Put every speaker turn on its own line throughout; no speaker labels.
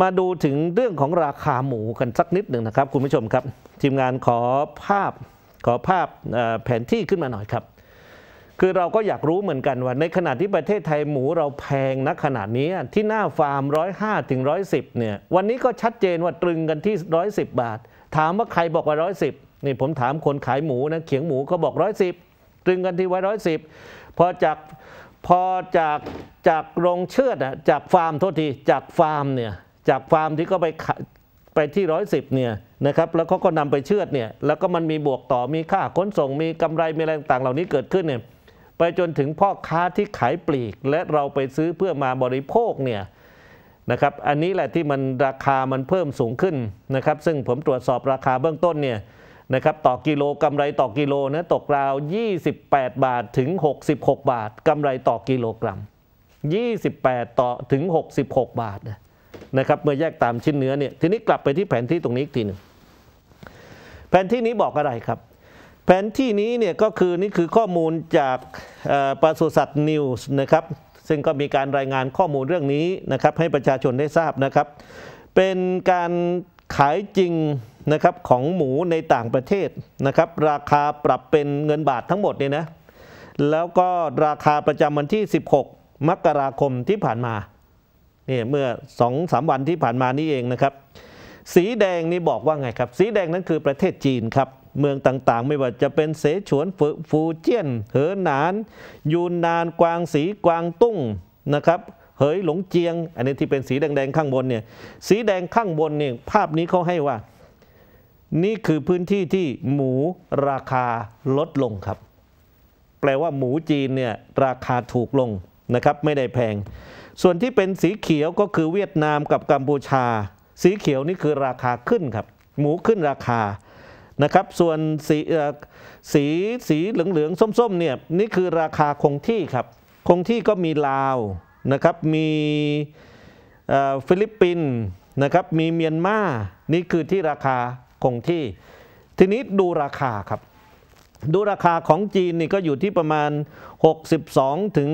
มาดูถึงเรื่องของราคาหมูกันสักนิดหนึ่งนะครับ คุณผู้ชมครับทีมงานขอภาพขอภาพแผนที่ขึ้นมาหน่อยครับ คือเราก็อยากรู้เหมือนกันว่า ในขณะที่ประเทศไทยหมูเราแพงนะขนาดนี้ที่หน้าฟาร์มร้อยห้าถึงร้อยสิบเนี่ยวันนี้ก็ชัดเจนว่าตรึงกันที่ร้อยสิบบาท ถามว่าใครบอกว่าร้อยสิบนี่ผมถามคนขายหมูนะเขียงหมูก็บอกร้อยสิบตรึงกันที่ไว้ร้อยสิบพอจากพอจากจากโรงเชือดจากฟาร์มโทษทีจากฟาร์มเนี่ยจากฟาร์มที่ก็ไปไปที่ร้อยสิบเนี่ยนะครับแล้วเขาก็นำไปเชือดเนี่ย แล้วก็มันมีบวกต่อมีค่าขนส่งมีกำไรมีอะไรต่างๆเหล่านี้เกิดขึ้นเนี่ยไปจนถึงพ่อค้าที่ขายปลีก และเราไปซื้อเพื่อมาบริโภคเนี่ยนะครับอันนี้แหละที่มันราคามันเพิ่มสูงขึ้นนะครับซึ่งผมตรวจสอบราคาเบื้องต้นเนี่ยนะครับต่อกิโลกำไรต่อกิโลนะตกราว 28 บาทถึง 66 บาท กำไรต่อกิโลกรัม 28ต่อถึง66บาทนะนะครับเมื่อแยกตามชิ้นเนื้อเนี่ยทีนี้กลับไปที่แผนที่ตรงนี้อีกทีนึงแผนที่นี้บอกอะไรครับ แผนที่นี้เนี่ยก็คือนี่คือข้อมูลจากปศุสัตว์นิวส์นะครับซึ่งก็มีการรายงานข้อมูลเรื่องนี้นะครับให้ประชาชนได้ทราบนะครับเป็นการขายจริงนะครับของหมูในต่างประเทศนะครับราคาปรับเป็นเงินบาททั้งหมดเนี่ยนะแล้วก็ราคาประจำวันที่ 16มกราคมที่ผ่านมานี่เมื่อสองสามวันที่ผ่านมานี้เองนะครับ สีแดงนี่บอกว่าไงครับ สีแดงนั้นคือประเทศจีนครับเมืองต่างๆ ไม่ว่าจะเป็นเสฉวนฟูเจียนเหอหนาน ยูนนานกวางสีกวางตุ้งนะครับ เหยหลงเจียง อันนี้ที่เป็นสีแดงๆข้างบนเนี่ยสีแดงข้างบนเนี่ยภาพนี้เขาให้ว่า นี่คือพื้นที่ที่หมูราคาลดลงครับ แปลว่าหมูจีนเนี่ยราคาถูกลงนะครับไม่ได้แพงส่วนที่เป็นสีเขียวก็คือเวียดนามกับกัมพูชา สีเขียวนี่คือราคาขึ้นครับหมูขึ้นราคานะครับส่วนสีสีสีเหลืองๆส้มๆเนี่ยนี่คือราคาคงที่ครับคงที่ก็มีลาวนะครับมีฟิลิปปินส์นะครับมีเมียนมานี่คือที่ราคาคงที่ทีนี้ดูราคาครับดูราคาของจีนนี่ก็อยู่ที่ประมาณ 62ถึง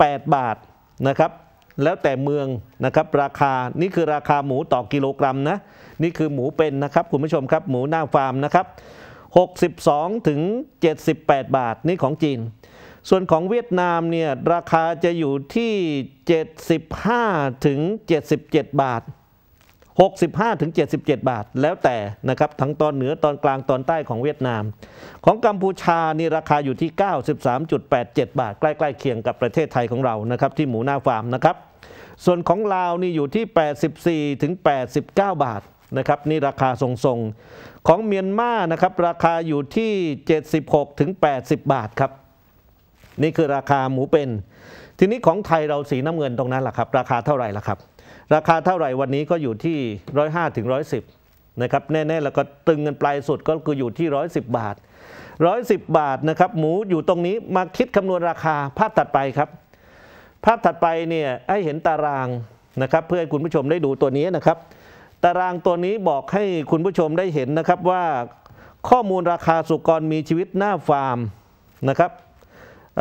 78 บาทนะครับแล้วแต่เมืองนะครับราคา นี่คือราคาหมูต่อกิโลกรัมนะนี่คือหมูเป็นนะครับคุณผู้ชมครับ หมูหน้าฟาร์มนะครับ62ถึง78 บาท นี่ของจีน ส่วนของเวียดนามเนี่ยราคาจะอยู่ที่ 75ถึง77 บาท65ถึง77 บาท แล้วแต่นะครับ ทั้งตอนเหนือ ตอนกลาง ตอนใต้ของเวียดนาม ของกัมพูชา นี่ราคาอยู่ที่ 93.87 บาท ใกล้ ๆเคียงกับประเทศไทยของเรา นะครับ ที่หมูหน้าฟาร์มนะครับ ส่วนของลาว นี่อยู่ที่ 84ถึง89 บาท นะครับ นี่ราคาทรงๆ ของเมียนมา นะครับ ราคาอยู่ที่ 76ถึง80 บาท ครับ นี่คือราคาหมูเป็น ทีนี้ของไทยเราสีน้ำเงินตรงนั้นแหละครับ ราคาเท่าไหร่ล่ะครับราคาเท่าไหร่วันนี้ก็อยู่ที่105ถึง110นะครับแน่ๆแล้วก็ตึงเงินปลายสุดก็คืออยู่ที่ 110 บาท 110 บาทนะครับหมูอยู่ตรงนี้มาคิดคำนวณราคาภาพถัดไปครับ ภาพถัดไปเนี่ยให้เห็นตารางนะครับเพื่อให้คุณผู้ชมได้ดูตัวนี้นะครับตารางตัวนี้บอกให้คุณผู้ชมได้เห็นนะครับว่าข้อมูลราคาสุกรมีชีวิตหน้าฟาร์มนะครับเ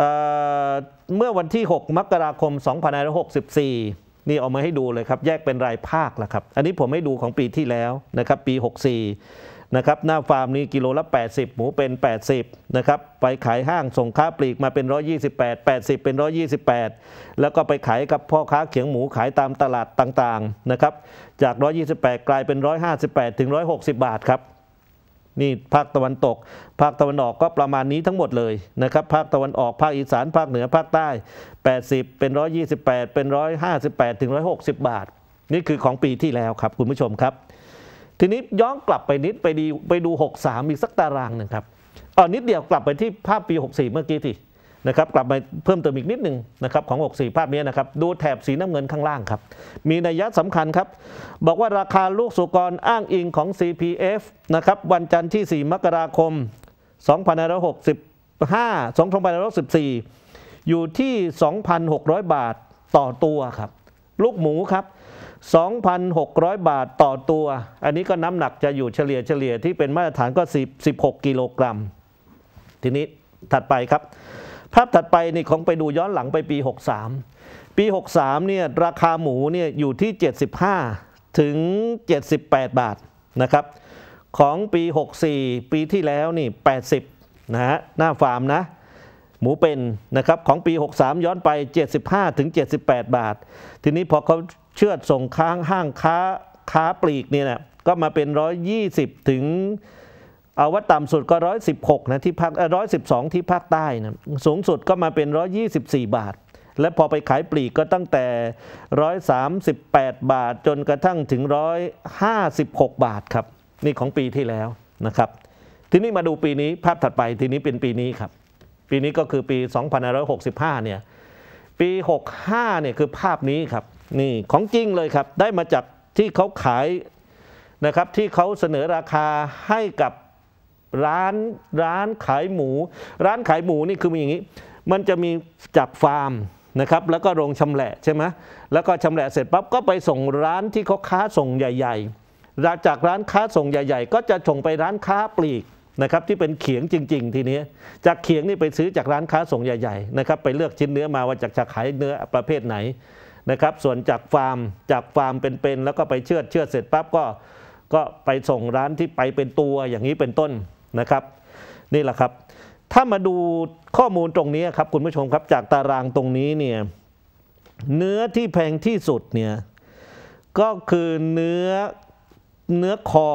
เมื่อวันที่ 6มกราคม 2564นี่เอามาให้ดูเลยครับ แยกเป็นรายภาคละครับ อันนี้ผมให้ดูของปีที่แล้วนะครับ ปี 64 นะครับ หน้าฟาร์มนี้กิโลละ 80 หมูเป็น 80 นะครับ ไปขายห้าง ส่งค้าปลีกมาเป็น 128 80 เป็น 128 แล้วก็ไปขายกับพ่อค้าเขียงหมูขายตามตลาดต่างๆ นะครับ จาก 128 กลายเป็น 158 ถึง 160 บาทครับนี่ ภาคตะวันตก ภาคตะวันออกก็ประมาณนี้ทั้งหมดเลยนะครับ ภาคตะวันออก ภาคอีสาน ภาคเหนือ ภาคใต้ 80 เป็น 128 เป็น 158 ถึง 160 บาท นี่คือของปีที่แล้วครับคุณผู้ชมครับ ทีนี้ย้อนกลับไปนิดไปดีไปดู63อีกสักตารางหนึ่งครับอ๋อนิดเดียวกลับไปที่ภาพปี 64 เมื่อกี้ที่นะครับกลับมาเพิ่มเติมอีกนิดหนึ่งนะครับของ 64 ภาพนี้นะครับ ดูแถบสีน้ำเงินข้างล่างครับ มีนัยยะสำคัญครับ บอกว่าราคาลูกสุกรอ้างอิงของ CPF นะครับ วันจันทร์ที่ 4 มกราคม2565 2564อยู่ที่ 2,600 บาทต่อตัวครับลูกหมูครับ 2,600 บาทต่อตัว อันนี้ก็น้ำหนักจะอยู่เฉลี่ยเฉลี่ยที่เป็นมาตรฐานก็10 16 กิโลกรัม ทีนี้ถัดไปครับภาพถัดไปนี่ของไปดูย้อนหลังไปปี 63 ปี 63 เนี่ยราคาหมูเนี่ยอยู่ที่ 75 ถึง 78 บาทนะครับของปี 64 ปีที่แล้วนี่ 80 นะฮะ หน้าฟาร์มนะ หมูเป็นนะครับของปี 63 ย้อนไป 75 ถึง 78 บาท ทีนี้พอเขาเชื่อดส่งค้างห้างค้าค้าปลีกเนี่ยนะก็มาเป็น 120 ถึงเอาว่าต่ำสุดก็116นะที่ภาค112 ที่ภาคใต้นะสูงสุดก็มาเป็น 124 บาทและพอไปขายปลีกก็ตั้งแต่138บาทจนกระทั่งถึง156บาทครับนี่ของปีที่แล้วนะครับทีนี้มาดูปีนี้ภาพถัดไป ทีนี้เป็นปีนี้ครับปีนี้ก็คือปี 2565เนี่ยปี65เนี่ยคือภาพนี้ครับนี่ของจริงเลยครับได้มาจากที่เขาขายนะครับที่เขาเสนอราคาให้กับร้านร้านขายหมู ร้านขายหมูนี่คือมีอย่างนี้ มันจะมีจากฟาร์มนะครับ แล้วก็โรงชำแหละใช่ไหมแล้วก็ชำแหละเสร็จปั๊บก็ไปส่งร้านที่เขาค้าส่งใหญ่ๆจากร้านค้าส่งใหญ่ ๆ ก็จะส่งไปร้านค้าปลีกนะครับที่เป็นเขียงจริงๆทีนี้ จากเขียงนี่ไปซื้อจากร้านค้าส่งใหญ่ๆนะครับไปเลือกชิ้นเนื้อมาว่าจากจะขายเนื้อประเภทไหนนะครับส่วนจากฟาร์ม จากฟาร์มเป็นๆแล้วก็ไปเชือดเชือดเสร็จปั๊บก็ก็ไปส่งร้านที่ไปเป็นตัวอย่างนี้เป็นต้นนะครับนี่แหละครับ ถ้ามาดูข้อมูลตรงนี้ครับคุณผู้ชมครับจากตารางตรงนี้ เนี่ยเนื้อที่แพงที่สุดเนี่ยก็คือเนื้อเนื้อคอ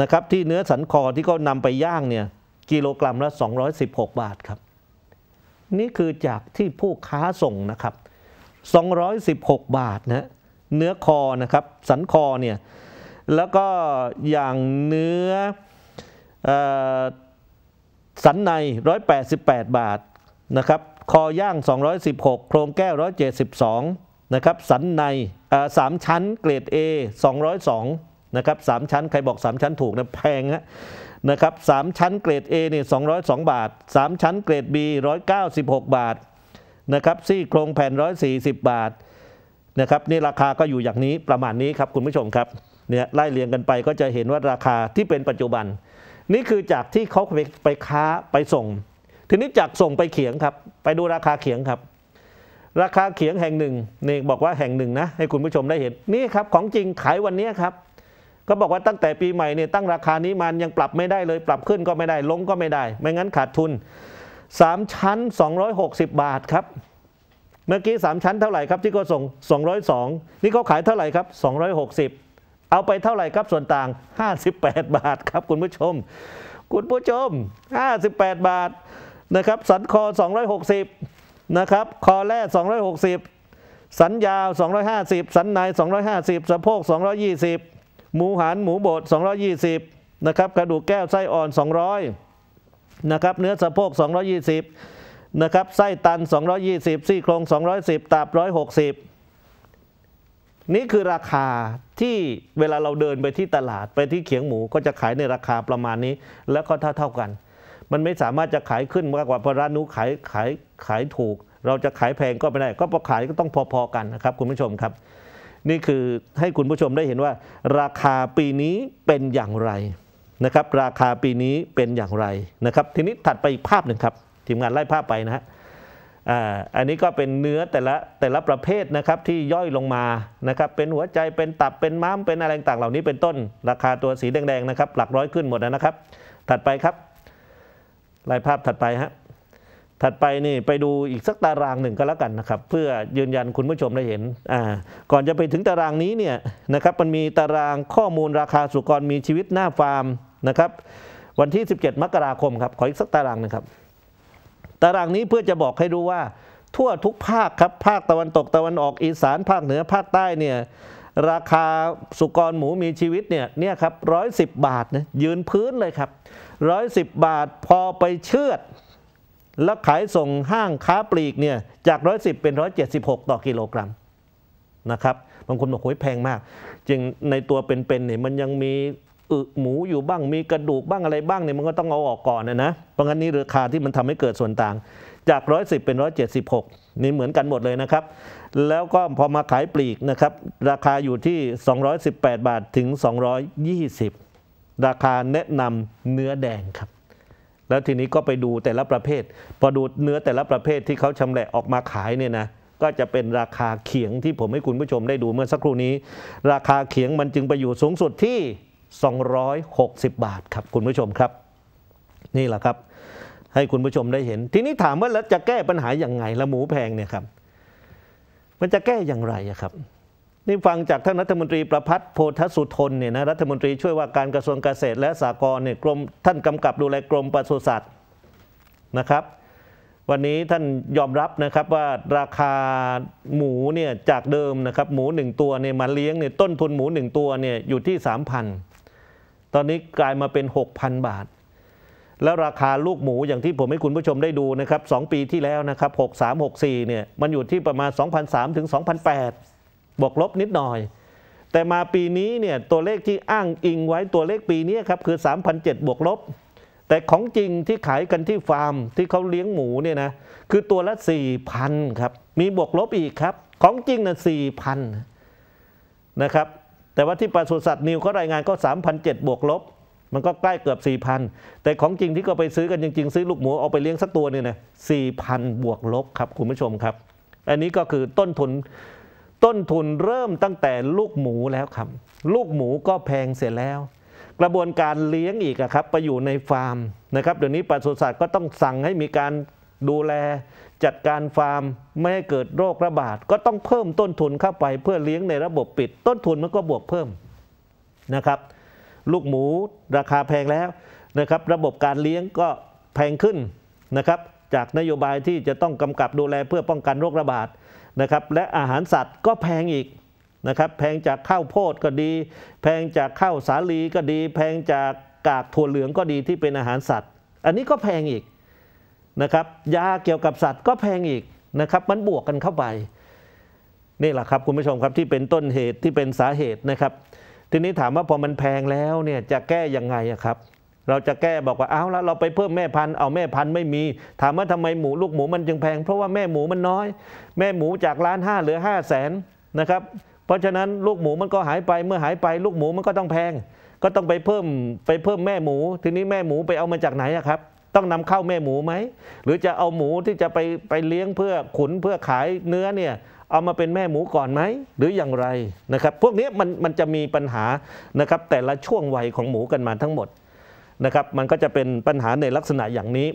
นะครับที่เนื้อสันคอที่เขานำไปย่างเนี่ยกิโลกรัมละ216 บาทครับนี่คือจากที่ผู้ค้าส่งนะครับ216 บาทนะเนื้อคอนะครับสันคอเนี่ยแล้วก็อย่างเนื้อสันใน 188 บาทนะครับ คอย่าง 216 โครงแก้ว 172นะครับ สันในสามชั้นเกรด A 202นะครับสามชั้นใครบอก 3 ชั้นถูกนะแพงฮะนะครับสามชั้นเกรด A เนี่ย202 บาท 3 ชั้นเกรด B 196 บาทนะครับ ซี่โครงแผ่น140 บาทนะครับนี่ราคาก็อยู่อย่างนี้ประมาณนี้ครับคุณผู้ชมครับเนี่ยไล่เรียงกันไปก็จะเห็นว่าราคาที่เป็นปัจจุบันนี่คือจากที่เขาไปไปค้าไปส่ง ทีนี้จาก ส่งไปเขียงครับ ไปดูราคาเขียงครับ ราคาเขียงแห่งหนึ่งนี่บอกว่าแห่งหนึ่งนะให้คุณผู้ชมได้เห็นนี่ครับของจริงขายวันนี้ครับ ก็บอกว่าตั้งแต่ปีใหม่เนี่ยตั้งราคานี้มันยังปรับไม่ได้เลย ปรับขึ้นก็ไม่ได้ลงก็ไม่ได้ ไม่งั้นขาดทุน3ชั้น260บาทครับ เมื่อกี้3ชั้นเท่าไหร่ครับที่ก็ส่ง 202 นี่เขาขายเท่าไหร่ครับ260เอาไปเท่าไหร่ครับส่วนต่าง 58 บาทครับคุณผู้ชม คุณผู้ชม 58 บาทนะครับสันคอ 260นะครับคอแร่260 สันยาว250 สันใน250 สะโพก220 หมูหันหมูบด220นะครับกระดูกแก้วไส้อ่อน 200นะครับเนื้อสะโพก220นะครับไส้ตัน 220ซี่โครง 210 ตับ 160นี่คือราคาที่เวลาเราเดินไปที่ตลาดไปที่เขียงหมูก็จะขายในราคาประมาณนี้ แล้วก็เท่าเท่ากัน มันไม่สามารถจะขายขึ้นมากกว่าเพราะร้านนู้ขายขายขายถูก เราจะขายแพงก็ไม่ได้ ก็พอขายก็ต้องพอๆกันนะครับคุณผู้ชมครับ นี่คือให้คุณผู้ชมได้เห็นว่า ราคาปีนี้เป็นอย่างไรนะครับ ราคาปีนี้เป็นอย่างไรนะครับ ทีนี้ถัดไปอีกภาพหนึ่งครับทีมงานไล่ภาพไปนะฮะอันนี้ก็เป็นเนื้อแต่ละแต่ละประเภทนะครับที่ย่อยลงมานะครับเป็นหัวใจเป็นตับเป็นม้ามเป็นอะไรต่างเหล่านี้ เป็นต้นราคาตัวสีแดงๆนะครับหลักร้อยขึ้นหมดนะครับ ถัดไปครับลายภาพถัดไปฮะถัดไปนี่ไปดูอีกสักตารางหนึ่งก็แล้วกันนะครับเพื่อยืนยันคุณผู้ชมได้เห็นอ่าก่อนจะไปถึงตารางนี้เนี่ยนะครับมันมีตารางข้อมูลราคาสุกรมีชีวิตหน้าฟาร์มนะครับวันที่ 17มกราคมครับขออีกสักตารางนึงครับตารางนี้เพื่อจะบอกให้รู้ว่า ทั่วทุกภาคครับ ภาคตะวันตกตะวันออกอีสานภาคเหนือภาคใต้เนี่ยราคาสุกรหมูมีชีวิตเนี่ยเนี่ยครับร้อยสิบบาทนะยืนพื้นเลยครับร้อยสิบบาทพอไปเชือดแล้วขายส่งห้างค้าปลีกเนี่ยจากร้อยสิบเป็นร้อยเจ็ดสิบหกต่อกิโลกรัมนะครับบางคนบอกโอ้ยแพงมาก จริงในตัวเป็นๆเนี่ยมันยังมีอึหมูอยู่บ้างมีกระดูกบ้างอะไรบ้างเนี่ยมันก็ต้องเอาออกก่อนนะนะเพราะงั้นนี่ราคาที่มันทำให้เกิดส่วนต่างจาก110 เป็น 176นี่เหมือนกันหมดเลยนะครับ แล้วก็พอมาขายปลีกนะครับราคาอยู่ที่ 218บาทถึง220ราคาแนะนำเนื้อแดงครับแล้วทีนี้ก็ไปดูแต่ละประเภทพอดูเนื้อแต่ละประเภทที่เขาชำแหละออกมาขายเนี่ยนะก็จะเป็นราคาเขียงที่ผมให้คุณผู้ชมได้ดูเมื่อสักครู่นี้ ราคาเขียงมันจึงไปอยู่สูงสุดที่260 บาทครับคุณผู้ชมครับ นี่แหละครับให้คุณผู้ชมได้เห็น ทีนี้ถามว่าแล้วจะแก้ปัญหาอย่างไงละหมูแพงเนี่ยครับมันจะแก้อย่างไรครับนี่ฟังจากท่านรัฐมนตรีประพัฒน์โพธสุทนเนี่ยนะรัฐมนตรีช่วยว่าการกระทรวงเกษตรและสหกรณ์เนี่ยกรมท่านกำกับดูแลกรมปศุสัตว์นะครับวันนี้ท่านยอมรับนะครับว่าราคาหมูเนี่ยจากเดิมนะครับหมู 1 ตัวเนี่ยมาเลี้ยงเนี่ยต้นทุนหมู1ตัวเนี่ยอยู่ที่3,000ตอนนี้กลายมาเป็น 6,000 บาท แล้วราคาลูกหมูอย่างที่ผมให้คุณผู้ชมได้ดูนะครับ 2 ปีที่แล้วนะครับ6364 เนี่ย มันอยู่ที่ประมาณ2,003ถึง2,008บวกลบนิดหน่อย แต่มาปีนี้เนี่ยตัวเลขที่อ้างอิงไว้ตัวเลขปีนี้ครับ คือ3,007บวกลบ แต่ของจริงที่ขายกันที่ฟาร์มที่เขาเลี้ยงหมูเนี่ยนะ คือตัวละ 4,000ครับมีบวกลบอีกครับของจริงนะ4,000นะครับแต่ว่าที่ปศุสัตว์นิวเขารายงานก็ 3,700 บวกลบ มันก็ใกล้เกือบ 4,000แต่ของจริงที่ก็ไปซื้อกันจริงๆซื้อลูกหมูเอาไปเลี้ยงสักตัวเนี่ยนะ4,000 บวกลบครับคุณผู้ชมครับ อันนี้ก็คือต้นทุน ต้นทุนเริ่มตั้งแต่ลูกหมูแล้วครับ ลูกหมูก็แพงเสร็จแล้ว กระบวนการเลี้ยงอีกครับไปอยู่ในฟาร์มนะครับเดี๋ยวนี้ปศุสัตว์ก็ต้องสั่งให้มีการดูแลจัดการฟาร์มไม่ให้เกิดโรคระบาดก็ต้องเพิ่มต้นทุนเข้าไปเพื่อเลี้ยงในระบบปิด ต้นทุนมันก็บวกเพิ่มนะครับลูกหมูราคาแพงแล้วนะครับระบบการเลี้ยงก็แพงขึ้นนะครับจากนโยบายที่จะต้องกำกับดูแลเพื่อป้องกันโรคระบาดนะครับและอาหารสัตว์ก็แพงอีกนะครับแพงจากข้าวโพดก็ดี แพงจากข้าวสาลีก็ดี แพงจากกากถั่วเหลืองก็ดีที่เป็นอาหารสัตว์ อันนี้ก็แพงอีกนะครับยาเกี่ยวกับสัตว์ก็แพงอีกนะครับ มันบวกกันเข้าไปนี่แหละครับคุณผู้ชมครับที่เป็นต้นเหตุที่เป็นสาเหตุนะครับ ทีนี้ถามว่าพอมันแพงแล้วเนี่ยจะแก้ยังไงครับเราจะแก้บอกว่าเอาแล้วเราไปเพิ่มแม่พันธุ์เอาแม่พันธุ์ไม่มี ถามว่าทำไมหมูลูกหมูมันจึงแพง เพราะว่าแม่หมูมันน้อย แม่หมูจากล้านห้าเหลือห้าแสนนะครับเพราะฉะนั้นลูกหมูมันก็หายไปเมื่อหายไปลูกหมูมันก็ต้องแพง ก็ต้องไปเพิ่มไปเพิ่มแม่หมู ทีนี้แม่หมูไปเอามาจากไหนครับต้องนำเข้าแม่หมูไหม หรือจะเอาหมูที่จะไปไปเลี้ยงเพื่อขุนเพื่อขายเนื้อเนี่ย เอามาเป็นแม่หมูก่อนไหมหรืออย่างไรนะครับ พวกนี้มันมันจะมีปัญหานะครับแต่ละช่วงวัยของหมูกันมาทั้งหมดนะครับ มันก็จะเป็นปัญหาในลักษณะอย่างนี้